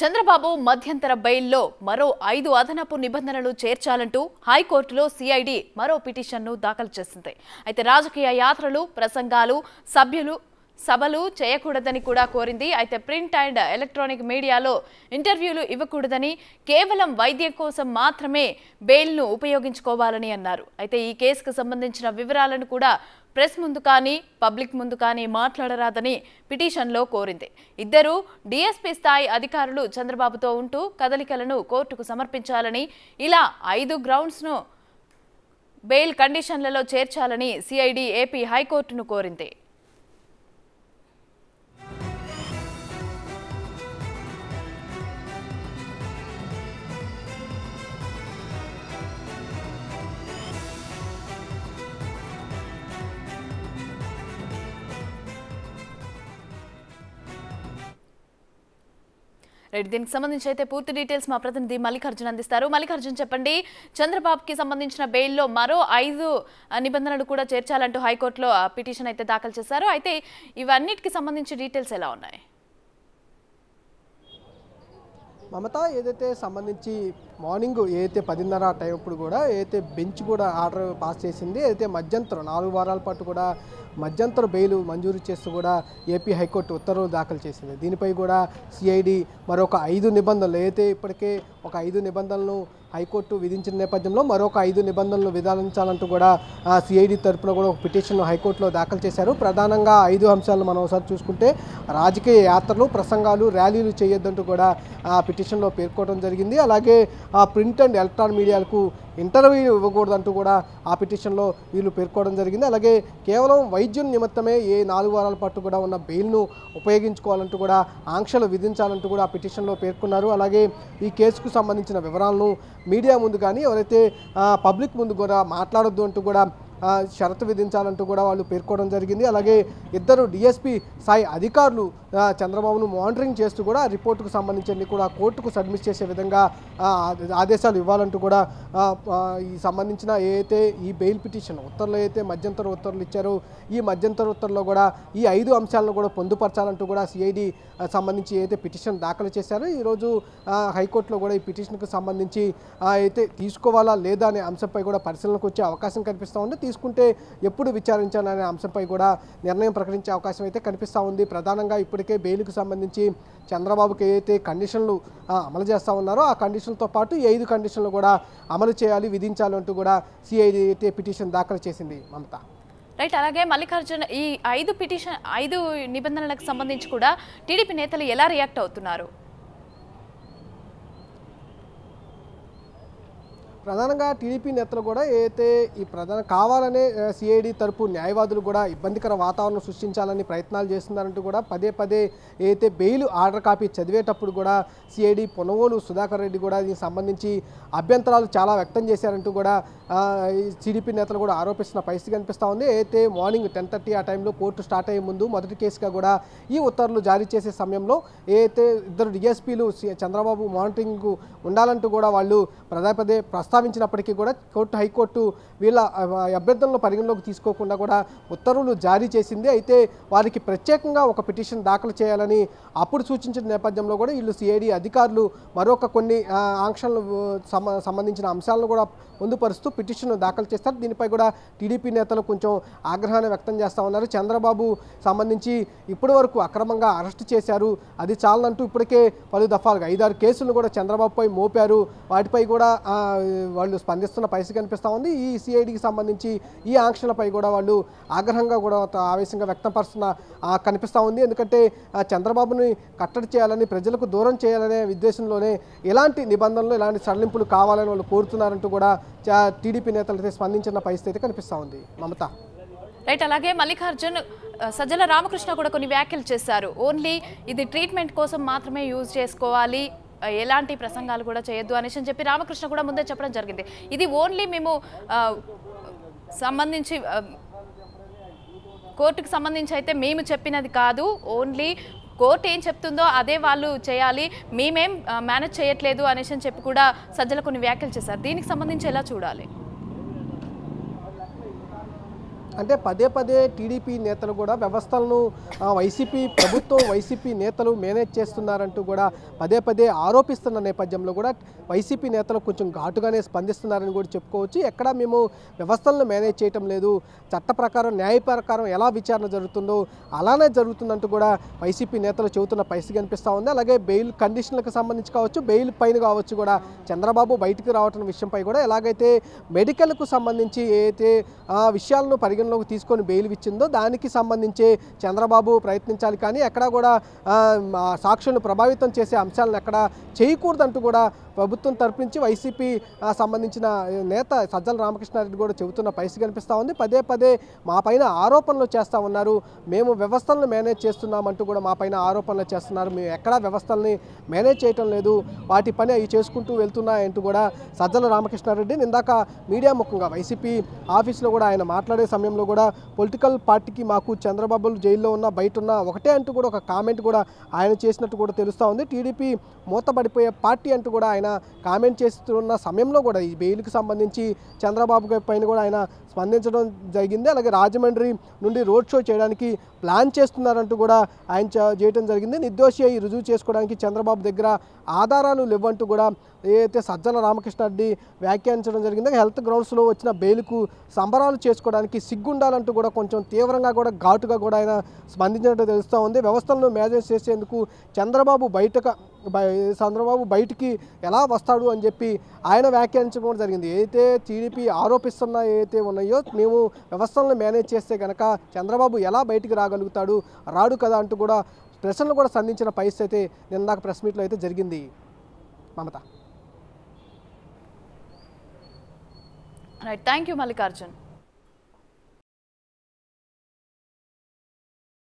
చంద్రబాబు మధ్యంతర బెయిల్లో మరో ఐదు అదనపు నిబంధనలు చేర్చాలంటూ హైకోర్టులో సిఐడి మరో పిటిషన్ను దాఖలు చేసింది అయితే రాజకీయ యాత్రలు ప్రసంగాలు సభ్యులు సభలు చేయకూడదని కూడా కోరింది అయితే ప్రింట్ అండ్ ఎలక్ట్రానిక్ మీడియాలో ఇంటర్వ్యూలు ఇవ్వకూడదని కేవలం వైద్యం కోసం మాత్రమే బెయిల్ను ఉపయోగించుకోవాలని అన్నారు అయితే ఈ కేసుకు సంబంధించిన వివరాలను కూడా ప్రెస్ ముందు కానీ పబ్లిక్ ముందు కానీ మాట్లాడరాదని పిటిషన్లో కోరింది ఇద్దరు డీఎస్పీ స్థాయి అధికారులు చంద్రబాబుతో ఉంటూ కదలికలను కోర్టుకు సమర్పించాలని ఇలా ఐదు గ్రౌండ్స్ను బెయిల్ కండిషన్లలో చేర్చాలని సిఐడి ఏపీ హైకోర్టును కోరింది రైట్ దీనికి సంబంధించి అయితే పూర్తి డీటెయిల్స్ మా ప్రతినిధి మల్లికార్జున్ అందిస్తారు మల్లికార్జున్ చెప్పండి చంద్రబాబుకి సంబంధించిన బెయిల్లో మరో ఐదు నిబంధనలు కూడా చేర్చాలంటూ హైకోర్టులో పిటిషన్ అయితే దాఖలు చేశారు అయితే ఇవన్నిటికి సంబంధించి డీటెయిల్స్ ఎలా ఉన్నాయి మమత ఏదైతే సంబంధించి మార్నింగ్ ఏదైతే పదిన్నర టైం అప్పుడు కూడా ఏదైతే బెంచ్ కూడా ఆర్డర్ పాస్ చేసింది ఏదైతే మధ్యంతరం నాలుగు వారాల పాటు కూడా మధ్యంతర బెయిల్ మంజూరు చేస్తూ కూడా ఏపీ హైకోర్టు ఉత్తర్వులు దాఖలు చేసింది దీనిపై కూడా సిఐడి మరొక ఐదు నిబంధనలు అయితే ఇప్పటికే ఒక ఐదు నిబంధనలు హైకోర్టు విధించిన నేపథ్యంలో మరొక ఐదు నిబంధనలు విధానించాలంటూ కూడా సిఐడి తరఫున కూడా ఒక పిటిషన్ హైకోర్టులో దాఖలు చేశారు ప్రధానంగా ఐదు అంశాలను మనం ఒకసారి చూసుకుంటే రాజకీయ యాత్రలు ప్రసంగాలు ర్యాలీలు చేయొద్దంటూ కూడా ఆ పిటిషన్లో పేర్కోవడం జరిగింది అలాగే ప్రింట్ అండ్ ఎలక్ట్రానిక్ మీడియాలకు ఇంటర్వ్యూ ఇవ్వకూడదంటూ కూడా ఆ పిటిషన్లో వీళ్ళు పేర్కోవడం జరిగింది అలాగే కేవలం వైద్యం నిమిత్తమే ఏ నాలుగు వారాల పాటు కూడా ఉన్న బెయిల్ను ఉపయోగించుకోవాలంటూ కూడా ఆంక్షలు విధించాలంటూ కూడా ఆ పిటిషన్లో పేర్కొన్నారు అలాగే ఈ కేసుకు సంబంధించిన వివరాలను మీడియా ముందు కానీ ఎవరైతే పబ్లిక్ ముందు కూడా మాట్లాడొద్దు అంటూ కూడా షరతు విధించాలంటూ కూడా వాళ్ళు పేర్కోవడం జరిగింది అలాగే ఇద్దరు డిఎస్పీ స్థాయి అధికారులు చంద్రబాబును మానిటరింగ్ చేస్తూ కూడా రిపోర్టుకు సంబంధించి కూడా కోర్టుకు సబ్మిట్ చేసే విధంగా ఆదేశాలు ఇవ్వాలంటూ కూడా ఈ సంబంధించిన ఏదైతే ఈ బెయిల్ పిటిషన్ ఉత్తర్వులు అయితే మధ్యంతర ఉత్తర్వులు ఇచ్చారో ఈ మధ్యంతర ఉత్తర్వులో కూడా ఈ ఐదు అంశాలను కూడా పొందుపరచాలంటూ కూడా సిఐడి సంబంధించి ఏదైతే పిటిషన్ దాఖలు చేశారో ఈరోజు హైకోర్టులో కూడా ఈ పిటిషన్కు సంబంధించి అయితే తీసుకోవాలా లేదా అనే అంశంపై కూడా పరిశీలనకు వచ్చే అవకాశం కనిపిస్తూ ఉంది తీసుకుంటే ఎప్పుడు విచారించాలనే అంశంపై కూడా నిర్ణయం ప్రకటించే అవకాశం అయితే కనిపిస్తూ ఉంది ప్రధానంగా ఇప్పటికే బెయిల్కు సంబంధించి చంద్రబాబుకి ఏదైతే కండిషన్లు అమలు చేస్తూ ఉన్నారో ఆ కండిషన్లతో పాటు ఐదు కండిషన్లు కూడా అమలు చేయాలి విధించాలి అంటూ కూడా సిఐడి అయితే పిటిషన్ దాఖలు చేసింది మమత రైట్ అలాగే మల్లికార్జున ఈ ఐదు పిటిషన్ ఐదు నిబంధనలకు సంబంధించి కూడా టీడీపీ నేతలు ఎలా రియాక్ట్ అవుతున్నారు ప్రధానంగా టీడీపీ నేతలు కూడా ఏదైతే ఈ ప్రధాన కావాలనే సిఐడి తరపు న్యాయవాదులు కూడా ఇబ్బందికర వాతావరణం సృష్టించాలని ప్రయత్నాలు చేస్తున్నారంటూ కూడా పదే పదే ఏదైతే బెయిల్ ఆర్డర్ కాపీ చదివేటప్పుడు కూడా సిఐడి పొనవోలు సుధాకర్ రెడ్డి కూడా దీనికి సంబంధించి అభ్యంతరాలు చాలా వ్యక్తం చేశారంటూ కూడా టీడీపీ నేతలు కూడా ఆరోపిస్తున్న పరిస్థితి కనిపిస్తూ ఉంది అయితే మార్నింగ్ టెన్ థర్టీ ఆ టైంలో కోర్టు స్టార్ట్ అయ్యే ముందు మొదటి కేసుగా కూడా ఈ ఉత్తర్వులు జారీ చేసే సమయంలో ఏ ఇద్దరు డిఎస్పీలు చంద్రబాబు మానిటరింగ్కు ఉండాలంటూ కూడా వాళ్ళు పదే పదే ప్రస్తావించినప్పటికీ కూడా కోర్టు హైకోర్టు వీళ్ళ అభ్యర్థులను పరిగణలోకి తీసుకోకుండా కూడా ఉత్తర్వులు జారీ చేసింది అయితే వారికి ప్రత్యేకంగా ఒక పిటిషన్ దాఖలు చేయాలని అప్పుడు సూచించిన నేపథ్యంలో కూడా వీళ్ళు సిఐడి అధికారులు మరొక కొన్ని ఆంక్షలు సంబంధించిన అంశాలను కూడా పొందుపరుస్తూ పిటిషన్ దాఖలు చేస్తారు దీనిపై కూడా టీడీపీ నేతలు కొంచెం ఆగ్రహాన్ని వ్యక్తం చేస్తూ ఉన్నారు చంద్రబాబు సంబంధించి ఇప్పటి వరకు అక్రమంగా అరెస్ట్ చేశారు అది చాలనంటూ ఇప్పటికే పలు దఫాలుగా ఐదారు కేసులను కూడా చంద్రబాబుపై మోపారు వాటిపై కూడా వాళ్ళు స్పందిస్తున్న పరిస్థితి కనిపిస్తూ ఉంది ఈ సిఐడికి సంబంధించి ఈ ఆంక్షలపై కూడా వాళ్ళు ఆగ్రహంగా కూడా ఆవేశంగా వ్యక్తపరుస్తున్న కనిపిస్తూ ఉంది ఎందుకంటే చంద్రబాబుని కట్టడి చేయాలని ప్రజలకు దూరం చేయాలనే ఉద్దేశంలోనే ఎలాంటి నిబంధనలు ఎలాంటి సడలింపులు కావాలని వాళ్ళు కోరుతున్నారంటూ కూడా టీడీపీ నేతలు స్పందించిన పరిస్థితి కనిపిస్తూ ఉంది మమత రైట్ అలాగే మల్లికార్జున్ సజ్జల రామకృష్ణ కూడా కొన్ని వ్యాఖ్యలు చేశారు ఓన్లీ ఇది ట్రీట్మెంట్ కోసం మాత్రమే యూజ్ చేసుకోవాలి ఎలాంటి ప్రసంగాలు కూడా చేయొద్దు అనేసి అని చెప్పి రామకృష్ణ కూడా ముందే చెప్పడం జరిగింది ఇది ఓన్లీ మేము సంబంధించి కోర్టుకు సంబంధించి అయితే మేము చెప్పినది కాదు ఓన్లీ కోర్టు ఏం చెప్తుందో అదే వాళ్ళు చేయాలి మేమేం మేనేజ్ చేయట్లేదు అనేసి అని చెప్పి కూడా సజ్జల కొన్ని వ్యాఖ్యలు చేశారు దీనికి సంబంధించి ఎలా చూడాలి అంటే పదే పదే టీడీపీ నేతలు కూడా వ్యవస్థలను వైసీపీ ప్రభుత్వం వైసీపీ నేతలు మేనేజ్ చేస్తున్నారంటూ కూడా పదే పదే ఆరోపిస్తున్న నేపథ్యంలో కూడా వైసీపీ నేతలు కొంచెం ఘాటుగానే స్పందిస్తున్నారని కూడా చెప్పుకోవచ్చు ఎక్కడా మేము వ్యవస్థలను మేనేజ్ చేయటం లేదు చట్ట ప్రకారం న్యాయ ప్రకారం ఎలా విచారణ జరుగుతుందో అలానే జరుగుతుందంటూ కూడా వైసీపీ నేతలు చెబుతున్న పరిస్థితి కనిపిస్తూ ఉంది అలాగే బెయిల్ కండిషన్లకు సంబంధించి కావచ్చు బెయిల్ పైన కావచ్చు కూడా చంద్రబాబు బయటకు రావటం విషయంపై కూడా ఎలాగైతే మెడికల్కు సంబంధించి ఏ అయితే విషయాలను పరిగణ పరిగణలోకి తీసుకొని బెయిల్ ఇచ్చిందో దానికి సంబంధించి చంద్రబాబు ప్రయత్నించాలి కానీ ఎక్కడా కూడా సాక్షులను ప్రభావితం చేసే అంశాలను ఎక్కడ చేయకూడదంటూ కూడా ప్రభుత్వం తరపు నుంచి వైసీపీ సంబంధించిన నేత సజ్జల రామకృష్ణారెడ్డి కూడా చెబుతున్న పైసి కనిపిస్తూ ఉంది పదే పదే మా పైన ఆరోపణలు చేస్తూ ఉన్నారు మేము వ్యవస్థలను మేనేజ్ చేస్తున్నామంటూ కూడా మా పైన ఆరోపణలు చేస్తున్నారు మేము ఎక్కడా వ్యవస్థల్ని మేనేజ్ చేయటం లేదు వాటి పని అవి చేసుకుంటూ వెళ్తున్నాయంటూ కూడా సజ్జల రామకృష్ణారెడ్డి నిందాక మీడియా ముఖంగా వైసీపీ ఆఫీస్లో కూడా ఆయన మాట్లాడే సమయంలో విషయంలో కూడా పొలిటికల్ పార్టీకి మాకు చంద్రబాబు జైల్లో ఉన్న బయట ఉన్న ఒకటే అంటూ కూడా ఒక కామెంట్ కూడా ఆయన చేసినట్టు కూడా తెలుస్తూ ఉంది టీడీపీ మూతపడిపోయే పార్టీ అంటూ కూడా ఆయన కామెంట్ చేస్తున్న సమయంలో కూడా ఈ బెయిల్కి సంబంధించి చంద్రబాబు పైన కూడా ఆయన స్పందించడం జరిగింది అలాగే రాజమండ్రి నుండి రోడ్ షో చేయడానికి ప్లాన్ చేస్తున్నారంటూ కూడా ఆయన చేయడం జరిగింది నిర్దోషి అయి రుజువు చేసుకోవడానికి చంద్రబాబు దగ్గర ఆధారాలు లేవంటూ కూడా ఏదైతే సజ్జల రామకృష్ణ రెడ్డి వ్యాఖ్యానించడం జరిగిందో హెల్త్ గ్రౌండ్స్లో వచ్చిన బెయిల్కు సంబరాలు చేసుకోవడానికి సిగ్గుండాలంటూ కూడా కొంచెం తీవ్రంగా కూడా ఘాటుగా కూడా ఆయన స్పందించినట్టు తెలుస్తూ ఉంది వ్యవస్థలను మేనేజ్ చేసేందుకు చంద్రబాబు బయట చంద్రబాబు బయటికి ఎలా వస్తాడు అని చెప్పి ఆయన వ్యాఖ్యానించడం జరిగింది ఏదైతే టీడీపీ ఆరోపిస్తున్న ఏదైతే ఉన్నాయో మేము వ్యవస్థలను మేనేజ్ చేస్తే కనుక చంద్రబాబు ఎలా బయటికి రాగలుగుతాడు రాడు కదా అంటూ కూడా ప్రశ్నలు కూడా సంధించిన పరిస్థితి అయితే నిందాక ప్రెస్ మీట్లో అయితే జరిగింది Mamata right thank you Mallikarjun